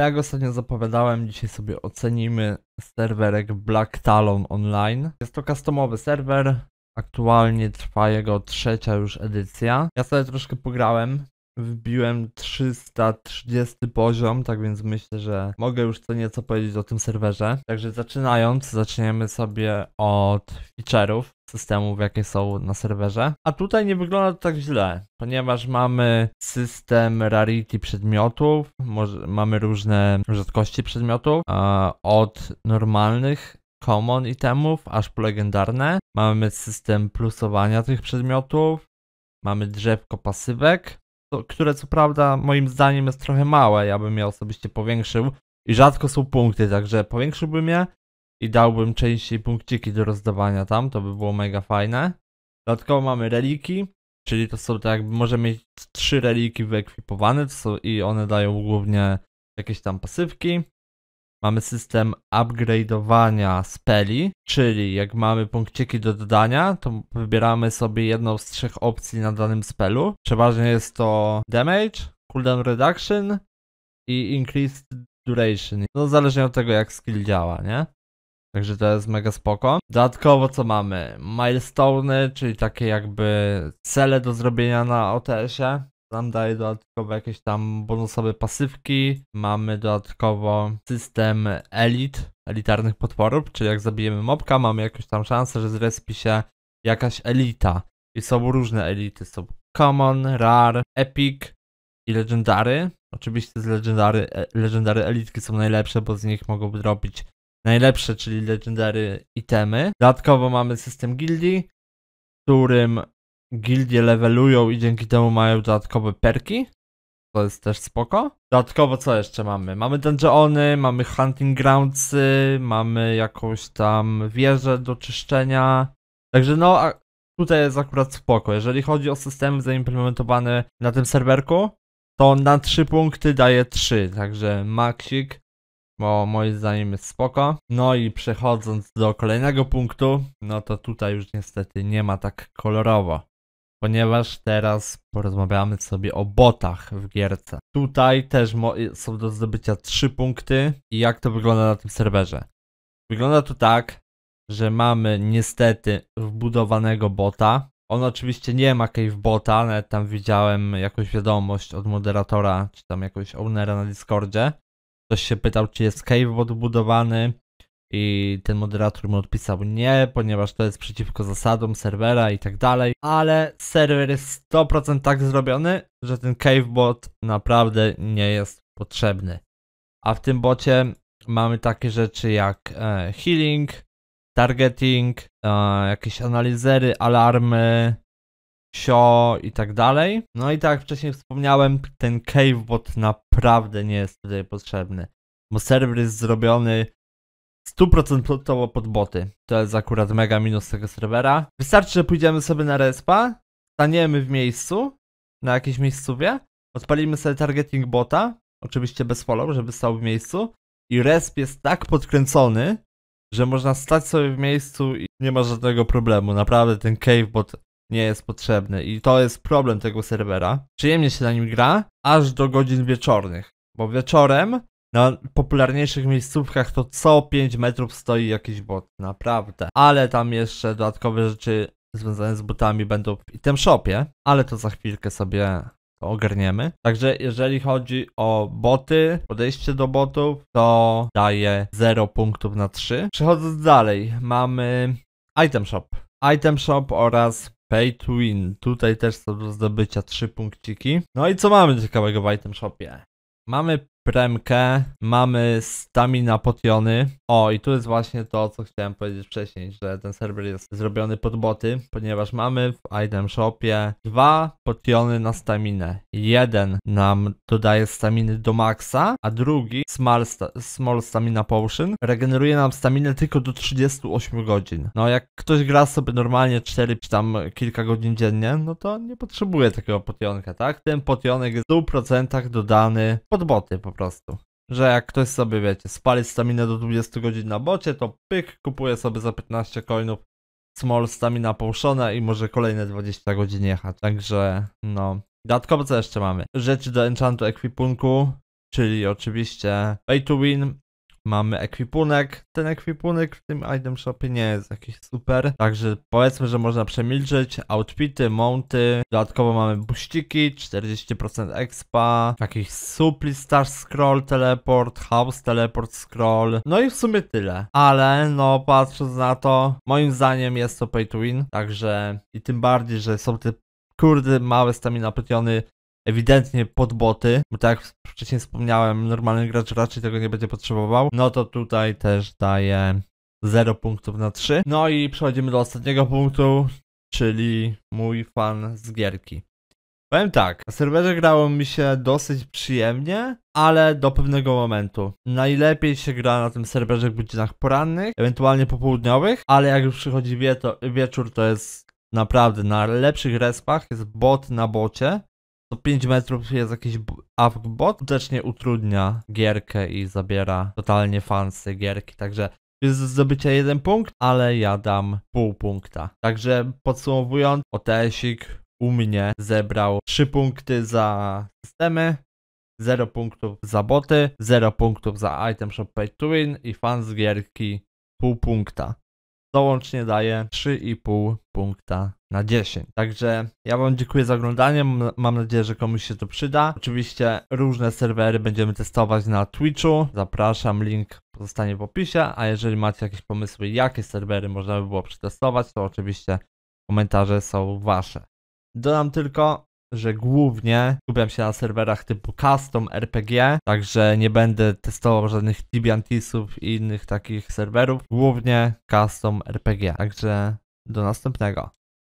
Tak jak ostatnio zapowiadałem, dzisiaj sobie ocenimy serwerek Black Talon Online. Jest to customowy serwer, aktualnie trwa jego trzecia już edycja. Ja sobie troszkę pograłem, Wbiłem 330 poziom, tak więc myślę, że mogę już co nieco powiedzieć o tym serwerze. Także zaczynając, zaczniemy sobie od feature'ów systemów, jakie są na serwerze. A tutaj nie wygląda to tak źle, ponieważ mamy system rarity przedmiotów, może, mamy różne rzadkości przedmiotów, od normalnych common itemów, aż po legendarne. Mamy system plusowania tych przedmiotów, mamy drzewko pasywek, które co prawda moim zdaniem jest trochę małe, ja bym je osobiście powiększył i rzadko są punkty, także powiększyłbym je i dałbym częściej punkciki do rozdawania tam, to by było mega fajne. Dodatkowo mamy reliki, czyli to są tak, możemy mieć trzy reliki wyekwipowane są, i one dają głównie jakieś tam pasywki mamy system upgrade'owania speli, czyli jak mamy punkciki do dodania, to wybieramy sobie jedną z trzech opcji na danym spelu. Przeważnie jest to damage, cooldown reduction i increased duration. No zależnie od tego jak skill działa, nie? Także to jest mega spoko. Dodatkowo co mamy? Milestone, y, czyli takie jakby cele do zrobienia na OTS-ie nam daje dodatkowo jakieś tam bonusowe pasywki. Mamy dodatkowo system elit, elitarnych potworów, czyli jak zabijemy mobka, mamy jakąś tam szansę, że zrespi się jakaś elita. I są różne elity, są common, rare, epic i legendary. Oczywiście z legendary, e, legendary elitki są najlepsze, bo z nich mogą robić najlepsze, czyli legendary itemy. Dodatkowo mamy system gildii, w którym gildie levelują i dzięki temu mają dodatkowe perki. To jest też spoko. Dodatkowo co jeszcze mamy? Mamy dungeony, mamy hunting groundsy, mamy jakąś tam wieżę do czyszczenia. Także no, tutaj jest akurat spoko. Jeżeli chodzi o systemy zaimplementowane na tym serwerku, to na 3 punkty daje 3, także maksik, bo moim zdaniem jest spoko. No i przechodząc do kolejnego punktu, no to tutaj już niestety nie ma tak kolorowo ponieważ teraz porozmawiamy sobie o botach w gierce. Tutaj też są do zdobycia 3 punkty i jak to wygląda na tym serwerze. Wygląda to tak, że mamy niestety wbudowanego bota. On oczywiście nie ma cave bota, tam widziałem jakąś wiadomość od moderatora, czy tam jakiegoś ownera na Discordzie. Ktoś się pytał, czy jest cave bot wbudowany i ten moderator mu odpisał nie, ponieważ to jest przeciwko zasadom serwera i tak dalej, ale serwer jest 100% tak zrobiony, że ten cavebot naprawdę nie jest potrzebny. A w tym bocie mamy takie rzeczy jak e, healing, targeting, e, jakieś analizery, alarmy, sio i tak dalej. No i tak jak wcześniej wspomniałem, ten cavebot naprawdę nie jest tutaj potrzebny, bo serwer jest zrobiony 100% pod boty. To jest akurat mega minus tego serwera. Wystarczy, że pójdziemy sobie na respa, staniemy w miejscu, na jakiejś miejscowie, odpalimy sobie targeting bota, oczywiście bez follow, żeby stał w miejscu i resp jest tak podkręcony, że można stać sobie w miejscu i nie ma żadnego problemu. Naprawdę ten cavebot nie jest potrzebny i to jest problem tego serwera. Przyjemnie się na nim gra, aż do godzin wieczornych, bo wieczorem na popularniejszych miejscówkach to co 5 metrów stoi jakiś bot, naprawdę. Ale tam jeszcze dodatkowe rzeczy związane z butami będą w item shopie, ale to za chwilkę sobie ogarniemy. Także jeżeli chodzi o boty, podejście do botów, to daje 0 punktów na 3. Przechodząc dalej, mamy item shop. Item shop oraz Pay to win. Tutaj też są do zdobycia 3 punkciki. No i co mamy ciekawego w item shopie? Mamy premkę, mamy stamina potiony. O, i tu jest właśnie to, co chciałem powiedzieć wcześniej, że ten serwer jest zrobiony pod boty, ponieważ mamy w item shopie dwa potiony na staminę. Jeden nam dodaje staminy do maksa, a drugi small, sta small stamina potion regeneruje nam staminę tylko do 38 godzin. No, jak ktoś gra sobie normalnie 4 czy tam kilka godzin dziennie, no to nie potrzebuje takiego potionka, tak? Ten potionek jest w 100% dodany pod boty po po prostu. Że jak ktoś sobie, wiecie, spali staminę do 20 godzin na bocie, to pyk, kupuje sobie za 15 coinów small stamina połszone i może kolejne 20 godzin jechać. Także, no. Dodatkowo co jeszcze mamy? Rzeczy do enchantu ekwipunku, czyli oczywiście pay to win, Mamy ekwipunek. Ten ekwipunek w tym item shopie nie jest jakiś super. Także powiedzmy, że można przemilczeć. Outfity, mounty. Dodatkowo mamy buściki, 40% expa, jakiś supli star scroll teleport, house teleport scroll. No i w sumie tyle. Ale no patrząc na to, moim zdaniem jest to pay to win. Także i tym bardziej, że są te kurde małe stamina potiony ewidentnie pod boty, bo tak jak wcześniej wspomniałem, normalny gracz raczej tego nie będzie potrzebował, no to tutaj też daje 0 punktów na 3. No i przechodzimy do ostatniego punktu, czyli mój fan z gierki. Powiem tak, na serwerze grało mi się dosyć przyjemnie, ale do pewnego momentu. Najlepiej się gra na tym serwerze w godzinach porannych, ewentualnie popołudniowych, ale jak już przychodzi wie to, wieczór, to jest naprawdę na lepszych respach, jest bot na bocie, to no 5 metrów jest jakiś afk bot skutecznie utrudnia gierkę i zabiera totalnie fansy gierki, także jest zdobycie jeden punkt, ale ja dam pół punkta. Także podsumowując, Otesik u mnie zebrał 3 punkty za systemy, 0 punktów za boty, 0 punktów za item shop pay to win i fans gierki pół punkta. Dołącznie daje 3,5 punkta na 10. Także ja Wam dziękuję za oglądanie. Mam nadzieję, że komuś się to przyda. Oczywiście różne serwery będziemy testować na Twitchu. Zapraszam, link pozostanie w opisie. A jeżeli macie jakieś pomysły, jakie serwery można by było przetestować, to oczywiście komentarze są Wasze. Dodam tylko, że głównie skupiam się na serwerach typu custom RPG, także nie będę testował żadnych Tibiantisów i innych takich serwerów, głównie custom RPG. Także do następnego.